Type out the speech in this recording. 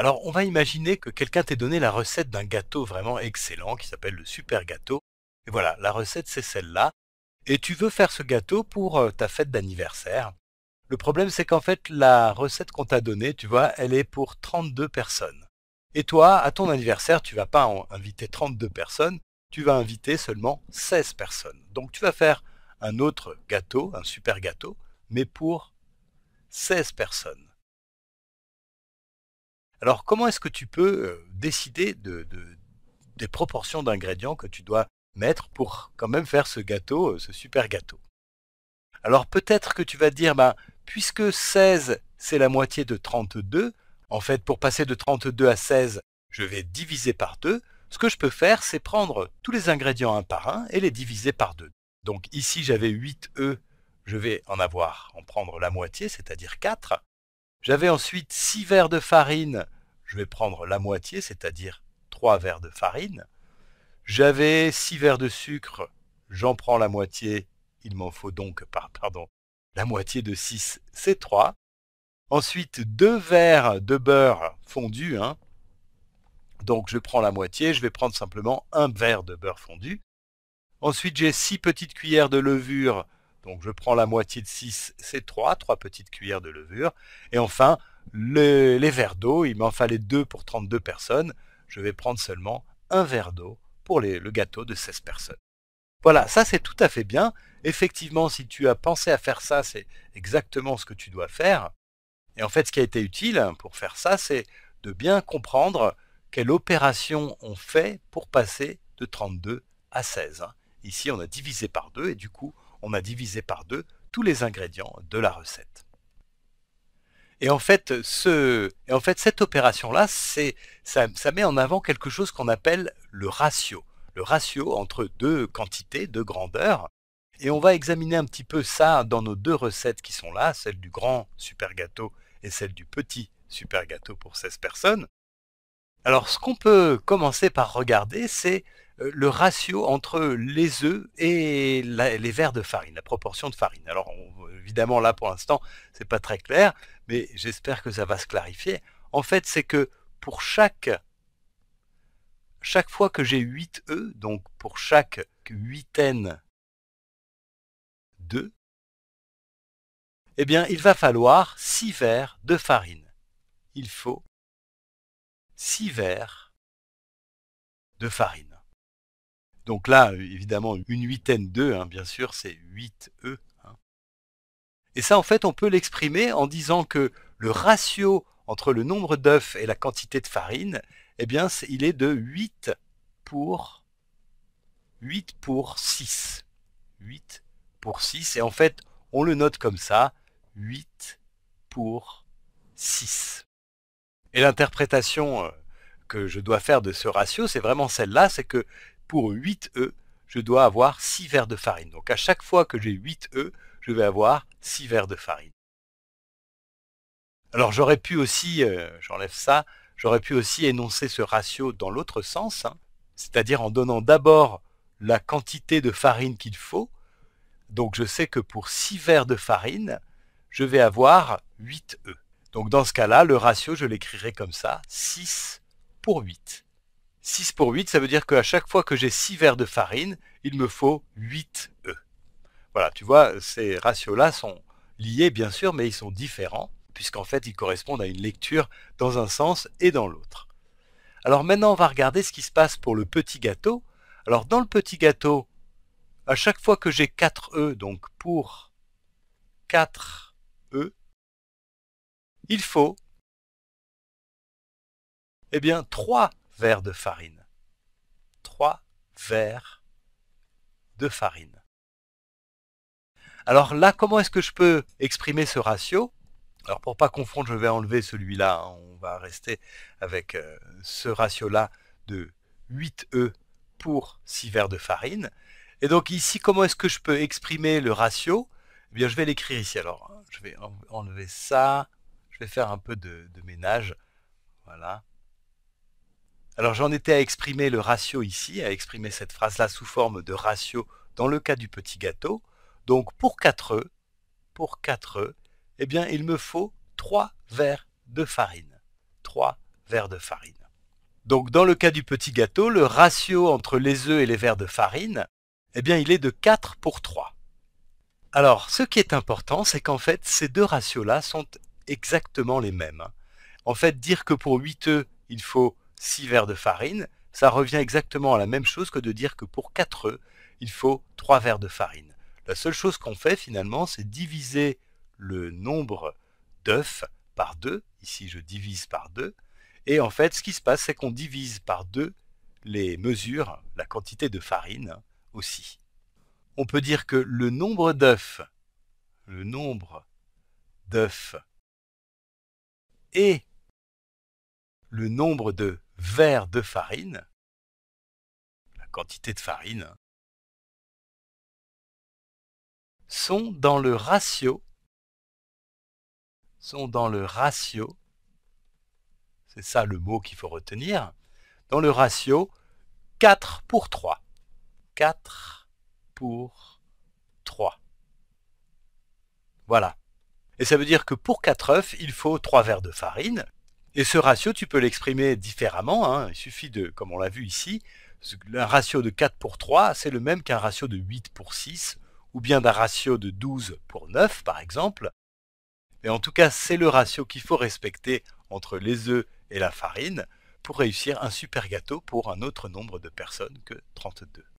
Alors, on va imaginer que quelqu'un t'ait donné la recette d'un gâteau vraiment excellent qui s'appelle le super gâteau. Et voilà, la recette c'est celle-là. Et tu veux faire ce gâteau pour euh, ta fête d'anniversaire. Le problème c'est qu'en fait, la recette qu'on t'a donnée, tu vois, elle est pour 32 personnes. Et toi, à ton anniversaire, tu ne vas pas inviter 32 personnes, tu vas inviter seulement 16 personnes. Donc tu vas faire un autre gâteau, un super gâteau, mais pour 16 personnes. Alors comment est-ce que tu peux euh, décider des proportions d'ingrédients que tu dois mettre pour quand même faire ce gâteau, euh, ce super gâteau Alors peut-être que tu vas te dire, bah, puisque 16 c'est la moitié de 32, en fait pour passer de 32 à 16, je vais diviser par 2. Ce que je peux faire, c'est prendre tous les ingrédients un par un et les diviser par 2. Donc ici j'avais 8 œufs, je vais en avoir, en prendre la moitié, c'est-à-dire 4. J'avais ensuite 6 verres de farine, je vais prendre la moitié, c'est-à-dire 3 verres de farine. J'avais 6 verres de sucre, j'en prends la moitié, il m'en faut donc, pardon, la moitié de 6, c'est 3. Ensuite, 2 verres de beurre fondu, hein. donc je prends la moitié, je vais prendre simplement un verre de beurre fondu. Ensuite, j'ai 6 petites cuillères de levure donc je prends la moitié de 6, c'est 3, 3 petites cuillères de levure. Et enfin, les verres d'eau, il m'en fallait 2 pour 32 personnes. Je vais prendre seulement un verre d'eau pour le gâteau de 16 personnes. Voilà, ça c'est tout à fait bien. Effectivement, si tu as pensé à faire ça, c'est exactement ce que tu dois faire. Et en fait, ce qui a été utile pour faire ça, c'est de bien comprendre quelle opération on fait pour passer de 32 à 16. Ici, on a divisé par 2 et du coup, on a divisé par deux tous les ingrédients de la recette. Et en fait, ce, en fait cette opération-là, ça, ça met en avant quelque chose qu'on appelle le ratio. Le ratio entre deux quantités, deux grandeurs. Et on va examiner un petit peu ça dans nos deux recettes qui sont là, celle du grand super gâteau et celle du petit super gâteau pour 16 personnes. Alors ce qu'on peut commencer par regarder, c'est euh, le ratio entre les œufs et les verres de farine, la proportion de farine. Alors évidemment là pour l'instant c'est pas très clair, mais j'espère que ça va se clarifier. En fait c'est que pour chaque chaque fois que j'ai 8 œufs, donc pour chaque huitaine d'œufs, eh bien il va falloir 6 verres de farine. Il faut 6 verres de farine. Donc là, évidemment, une huitaine d'E, hein, bien sûr, c'est 8 E. Hein. Et ça, en fait, on peut l'exprimer en disant que le ratio entre le nombre d'œufs et la quantité de farine, eh bien, il est de 8 pour 8 pour 6. 8 pour 6. Et en fait, on le note comme ça, 8 pour 6. Et l'interprétation euh, que je dois faire de ce ratio, c'est vraiment celle-là, c'est que pour 8 œufs, je dois avoir 6 verres de farine. Donc à chaque fois que j'ai 8 œufs, je vais avoir 6 verres de farine. Alors j'aurais pu aussi, euh, j'enlève ça, j'aurais pu aussi énoncer ce ratio dans l'autre sens, hein. c'est-à-dire en donnant d'abord la quantité de farine qu'il faut. Donc je sais que pour 6 verres de farine, je vais avoir 8 œufs. Donc dans ce cas-là, le ratio, je l'écrirai comme ça, 6 pour 8. 6 pour 8, ça veut dire qu'à chaque fois que j'ai 6 verres de farine, il me faut 8 œufs. Voilà, tu vois, ces ratios-là sont liés bien sûr, mais ils sont différents, puisqu'en fait ils correspondent à une lecture dans un sens et dans l'autre. Alors maintenant, on va regarder ce qui se passe pour le petit gâteau. Alors dans le petit gâteau, à chaque fois que j'ai 4 œufs, donc pour 4 œufs, il faut eh bien 3 verres de farine. 3 verres de farine. Alors là, comment est-ce que je peux exprimer ce ratio Alors pour pas confondre, je vais enlever celui-là. Hein. On va rester avec euh, ce ratio-là de 8E pour 6 verres de farine. Et donc ici, comment est-ce que je peux exprimer le ratio eh bien, je vais l'écrire ici. Alors, hein, je vais enlever ça. Je vais faire un peu de ménage. Voilà. Alors j'en étais à exprimer le ratio ici, à exprimer cette phrase-là sous forme de ratio dans le cas du petit gâteau. Donc pour 4 œufs, pour 4 œufs, eh bien il me faut 3 verres de farine. 3 verres de farine. Donc dans le cas du petit gâteau, le ratio entre les œufs et les verres de farine, eh bien il est de 4 pour 3. Alors ce qui est important, c'est qu'en fait ces deux ratios-là sont exactement les mêmes. En fait, dire que pour 8 œufs, il faut 6 verres de farine, ça revient exactement à la même chose que de dire que pour 4 œufs, il faut 3 verres de farine. La seule chose qu'on fait finalement, c'est diviser le nombre d'œufs par 2. Ici, je divise par 2. Et en fait, ce qui se passe, c'est qu'on divise par 2 les mesures, la quantité de farine aussi. On peut dire que le nombre d'œufs, le nombre d'œufs et le nombre de verre de farine, la quantité de farine, sont dans le ratio, sont dans le ratio, c'est ça le mot qu'il faut retenir, dans le ratio 4 pour 3. 4 pour 3. Voilà. Et ça veut dire que pour 4 œufs, il faut 3 verres de farine, et ce ratio, tu peux l'exprimer différemment. Hein. Il suffit de, comme on l'a vu ici, un ratio de 4 pour 3, c'est le même qu'un ratio de 8 pour 6, ou bien d'un ratio de 12 pour 9, par exemple. Mais en tout cas, c'est le ratio qu'il faut respecter entre les œufs et la farine pour réussir un super gâteau pour un autre nombre de personnes que 32.